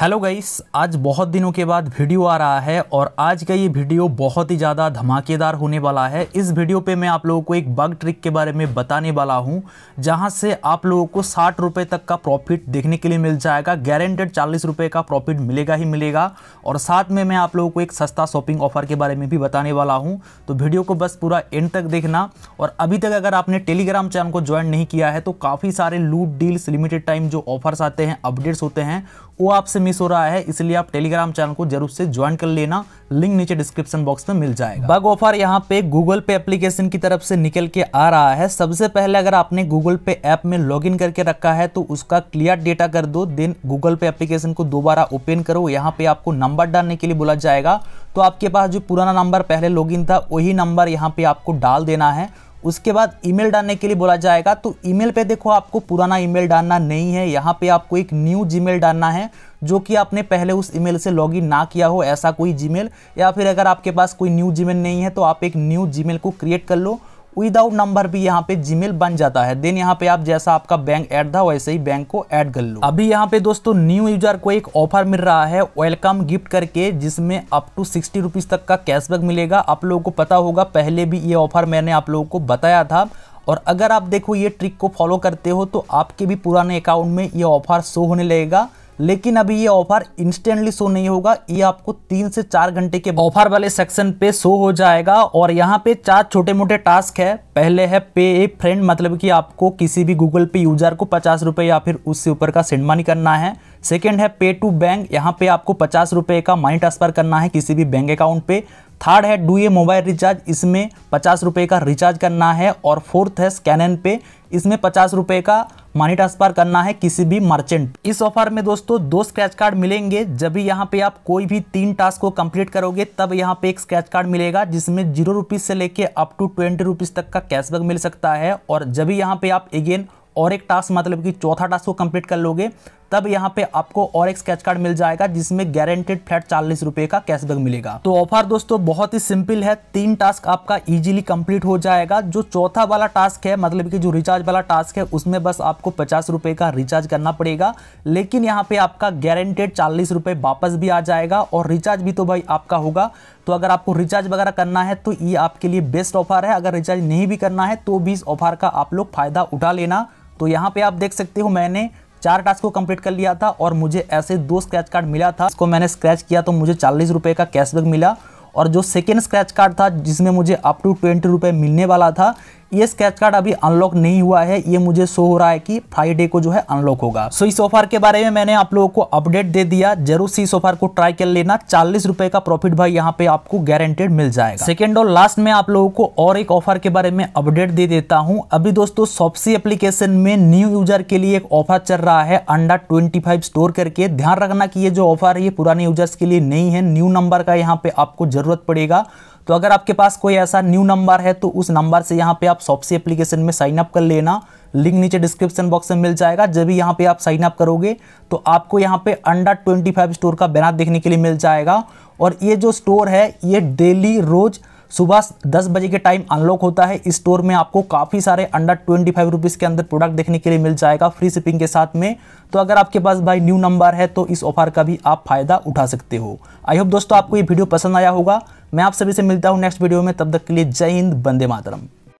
hello guys आज बहुत दिनों के बाद वीडियो आ रहा है और आज का ये वीडियो बहुत ही ज़्यादा धमाकेदार होने वाला है इस वीडियो पे मैं आप लोगों को एक बग ट्रिक के बारे में बताने वाला हूँ जहाँ से आप लोगों को साठ रुपये तक का प्रॉफिट देखने के लिए मिल जाएगा गारंटेड चालीस रुपये का प्रॉफिट मिलेगा ही मिलेगा और साथ में मैं आप लोगों को एक सस्ता शॉपिंग ऑफर के बारे में भी बताने वाला हूँ तो वीडियो को बस पूरा एंड तक देखना और अभी तक अगर आपने टेलीग्राम चैनल को ज्वाइन नहीं किया है तो काफ़ी सारे लूट डील्स लिमिटेड टाइम जो ऑफर्स आते हैं अपडेट्स होते हैं वो आपसे मिस हो रहा है इसलिए आप टेलीग्राम चैनल को जरूर से ज्वाइन कर लेना लिंक नीचे डिस्क्रिप्शन बॉक्स में मिल जाएगा बग ऑफर यहाँ पे गूगल पे एप्लीकेशन की तरफ से निकल के आ रहा है सबसे पहले अगर आपने गूगल पे ऐप में लॉगिन करके रखा है तो उसका क्लियर डेटा कर दो देन गूगल पे एप्लीकेशन को दोबारा ओपन करो यहाँ पे आपको नंबर डालने के लिए बोला जाएगा तो आपके पास जो पुराना नंबर पहले लॉग था वही नंबर यहाँ पे आपको डाल देना है उसके बाद ईमेल डालने के लिए बोला जाएगा तो ईमेल पे देखो आपको पुराना ईमेल डालना नहीं है यहाँ पे आपको एक न्यू जीमेल डालना है जो कि आपने पहले उस ईमेल से लॉगिन ना किया हो ऐसा कोई जीमेल या फिर अगर आपके पास कोई न्यू जीमेल नहीं है तो आप एक न्यू जीमेल को क्रिएट कर लो विदाउट नंबर भी यहाँ पे जी बन जाता है देन यहाँ पे आप जैसा आपका बैंक ऐड था वैसे ही बैंक को ऐड कर लो अभी यहाँ पे दोस्तों न्यू यूजर को एक ऑफर मिल रहा है वेलकम गिफ्ट करके जिसमें अप टू सिक्सटी रुपीज़ तक का कैशबैक मिलेगा आप लोगों को पता होगा पहले भी ये ऑफर मैंने आप लोगों को बताया था और अगर आप देखो ये ट्रिक को फॉलो करते हो तो आपके भी पुराने अकाउंट में ये ऑफर शो होने लगेगा लेकिन अभी ये ऑफर इंस्टेंटली शो नहीं होगा ये आपको तीन से चार घंटे के ऑफर वाले सेक्शन पे शो हो जाएगा और यहाँ पे चार छोटे मोटे टास्क है पहले है पे ए फ्रेंड मतलब कि आपको किसी भी गूगल पे यूजर को पचास रुपये या फिर उससे ऊपर का सेंड मनी करना है सेकेंड है पे टू बैंक यहाँ पे आपको पचास रुपये का मनी ट्रांसफ़र करना है किसी भी बैंक अकाउंट पे थर्ड है डू ए मोबाइल रिचार्ज इसमें पचास रुपये का रिचार्ज करना है और फोर्थ है स्कैन एन पे इसमें पचास रुपये का मनी ट्रांसफ़र करना है किसी भी मर्चेंट इस ऑफर में दोस्तों दो स्क्रैच कार्ड मिलेंगे जब भी यहाँ पे आप कोई भी तीन टास्क को कंप्लीट करोगे तब यहाँ पे एक स्क्रैच कार्ड मिलेगा जिसमें जीरो रुपीज़ से लेके अप टू ट्वेंटी रुपीज़ तक का कैशबैक मिल सकता है और जब भी यहाँ पे आप अगेन और एक टास्क मतलब कि चौथा टास्क को कंप्लीट कर लोगे तब यहाँ पे आपको और एक स्केच कार्ड मिल जाएगा जिसमें गारंटेड फ्लैट चालीस रुपए का कैशबैक मिलेगा तो ऑफर दोस्तों बहुत ही सिंपल है तीन टास्क आपका इजीली कंप्लीट हो जाएगा जो चौथा वाला टास्क है मतलब कि जो रिचार्ज वाला टास्क है उसमें बस आपको पचास रुपए का रिचार्ज करना पड़ेगा लेकिन यहाँ पे आपका गारंटेड चालीस रुपए वापस भी आ जाएगा और रिचार्ज भी तो भाई आपका होगा तो अगर आपको रिचार्ज वगैरह करना है तो ये आपके लिए बेस्ट ऑफर है अगर रिचार्ज नहीं भी करना है तो भी इस ऑफर का आप लोग फ़ायदा उठा लेना तो यहाँ पे आप देख सकते हो मैंने चार टास्क को कंप्लीट कर लिया था और मुझे ऐसे दो स्क्रैच कार्ड मिला था इसको मैंने स्क्रैच किया तो मुझे चालीस रुपये का कैशबैक मिला और जो सेकेंड स्क्रैच कार्ड था जिसमें मुझे अप टू ट्वेंटी रुपये मिलने वाला था ये स्क्रैच कार्ड अभी अनलॉक नहीं हुआ है ये मुझे शो हो रहा है कि फ्राइडे को जो है अनलॉक होगा सो इस ऑफर के बारे में मैंने आप लोगों को अपडेट दे दिया जरूर इस ऑफर को ट्राई कर लेना चालीस रुपए का प्रॉफिट भाई यहाँ पे आपको गारंटेड मिल जाएगा सेकेंड और लास्ट में आप लोगों को और एक ऑफर के बारे में अपडेट दे देता हूँ अभी दोस्तों सॉप्सी एप्लीकेशन में न्यू यूजर के लिए एक ऑफर चल रहा है अंडर ट्वेंटी स्टोर करके ध्यान रखना की ये जो ऑफर है ये पुराने यूजर्स के लिए नहीं है न्यू नंबर का यहाँ पे आपको जरूरत पड़ेगा तो अगर आपके पास कोई ऐसा न्यू नंबर है तो उस नंबर से यहाँ पे आप सॉपसी एप्लीकेशन में साइन अप कर लेना लिंक नीचे डिस्क्रिप्शन बॉक्स में मिल जाएगा जब भी यहाँ पे आप साइन अप करोगे तो आपको यहाँ पे अंडर 25 स्टोर का बैनर देखने के लिए मिल जाएगा और ये जो स्टोर है ये डेली रोज़ सुबह दस बजे के टाइम अनलॉक होता है इस स्टोर में आपको काफ़ी सारे अंडर ट्वेंटी फाइव रुपीज़ के अंदर प्रोडक्ट देखने के लिए मिल जाएगा फ्री शिपिंग के साथ में तो अगर आपके पास भाई न्यू नंबर है तो इस ऑफर का भी आप फ़ायदा उठा सकते हो आई होप दोस्तों आपको ये वीडियो पसंद आया होगा मैं आप सभी से मिलता हूँ नेक्स्ट वीडियो में तब तक के लिए जय हिंद बंदे मातरम